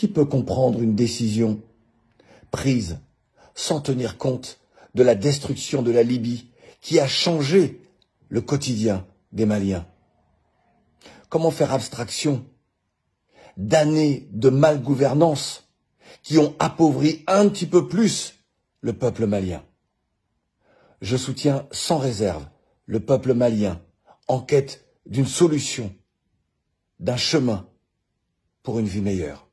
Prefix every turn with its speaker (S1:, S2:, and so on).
S1: Qui peut comprendre une décision prise sans tenir compte de la destruction de la Libye qui a changé le quotidien des Maliens Comment faire abstraction d'années de malgouvernance qui ont appauvri un petit peu plus le peuple malien Je soutiens sans réserve le peuple malien en quête d'une solution, d'un chemin pour une vie meilleure.